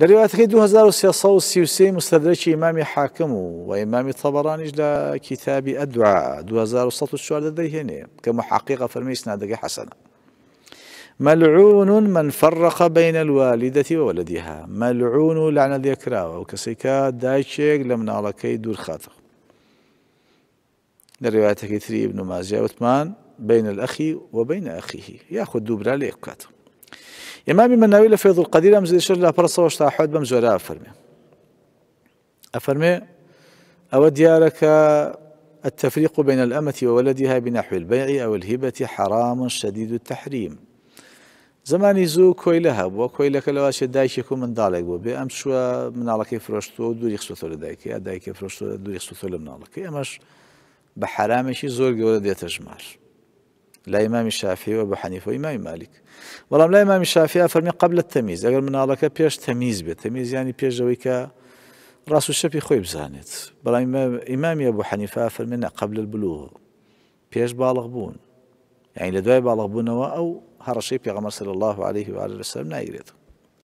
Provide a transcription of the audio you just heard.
لروايه 2333 مستدرك امام حاكم وامام طبراني الى كتاب الدعاء 2600 لديه هنا كمحققه فرميس نادق حسنه ملعون من فرق بين الوالده وولدها ملعون لعن ذكرى وكسيكا دايشيك لم نالكي دور خاطر لروايه 3 ابن مازيا وثمان بين الاخي وبين اخيه ياخذ دوبرا ليكاتب امامي مناويل فيض القدير امز الشر لا برصا واش تاع حد بمزورا افرمي افرمي او ديارك التفريق بين الامة وولدها بنحو البيع او الهبة حرام شديد التحريم زماني زو كويلها وكويلك لو اش دايش يكون من دالك بام شو من على كيف رشتو دور يخصو ثول دايك دايك فرشتو دور يخصو ثول من على كيف بحرام بحرامشي زور جورد يتجمعش لا امام الشافعي وأبو حنيفة وإمام مالك والله لا امام الشافعي أفرمي قبل التمييز ئەگەر من پێش تەمیز بێت تەمیز ینی پێشەوەی کە ڕاست راس شەپی خوي بزانت بلا إمام أبو حنيفة أفرمي قبل البلوغ بيرش باڵغ بوون یعنی يعني لە دوای باڵغ بوونەوە هرشي هەڕەشەی صلى الله عليه وعلى وسلم نایگرێت